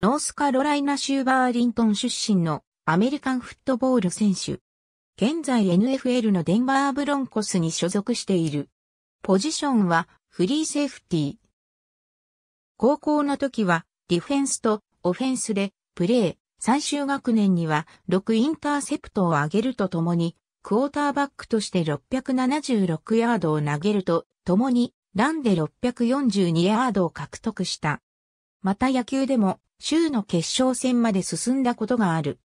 ノースカロライナ州バーリントン出身のアメリカンフットボール選手。現在 NFL のデンバーブロンコスに所属している。ポジションはフリーセーフティー。高校の時はディフェンスとオフェンスでプレー。最終学年には6インターセプトを上げるとともに、クォーターバックとして676ヤードを投げるとともに、ランで642ヤードを獲得した。また野球でも州の決勝戦まで進んだことがある。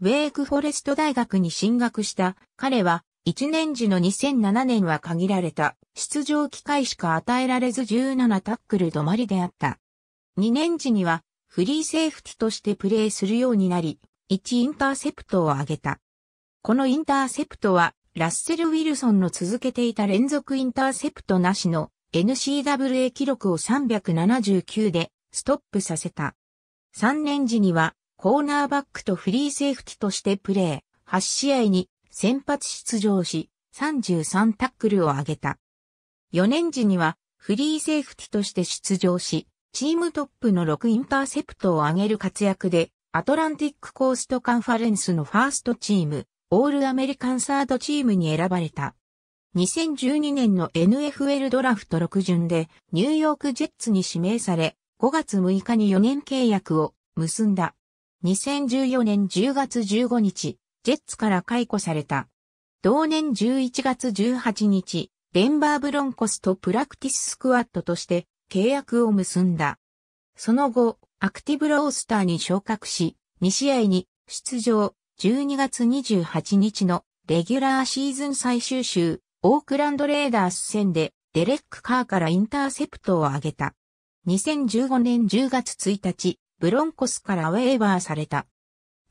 ウェークフォレスト大学に進学した彼は1年時の2007年は限られた出場機会しか与えられず17タックル止まりであった。2年時にはフリーセーフティとしてプレーするようになり、1インターセプトを挙げた。このインターセプトはラッセル・ウィルソンの続けていた連続インターセプトなしの n c w a 記録を379でストップさせた。3年時にはコーナーバックとフリーセーフティとしてプレー、8試合に先発出場し、33タックルを上げた。4年時にはフリーセーフティとして出場し、チームトップの6インターセプトを上げる活躍で、アトランティックコーストカンファレンスのファーストチーム、オールアメリカンサードチームに選ばれた。2012年の NFL ドラフト6巡でニューヨークジェッツに指名され、5月6日に4年契約を結んだ。2014年10月15日、ジェッツから解雇された。同年11月18日、デンバーブロンコスとプラクティススクワットとして契約を結んだ。その後、アクティブロースターに昇格し、2試合に出場、12月28日のレギュラーシーズン最終週、オークランドレーダース戦でデレック・カーからインターセプトを挙げた。2015年10月1日、ブロンコスからウェーバーされた。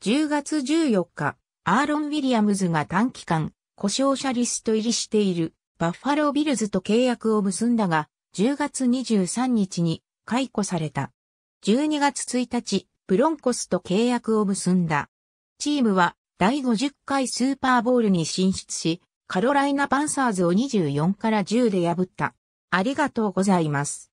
10月14日、アーロン・ウィリアムズが短期間、故障者リスト入りしているバッファロー・ビルズと契約を結んだが、10月23日に解雇された。12月1日、ブロンコスと契約を結んだ。チームは第50回スーパーボールに進出し、カロライナ・パンサーズを24から10で破った。ありがとうございます。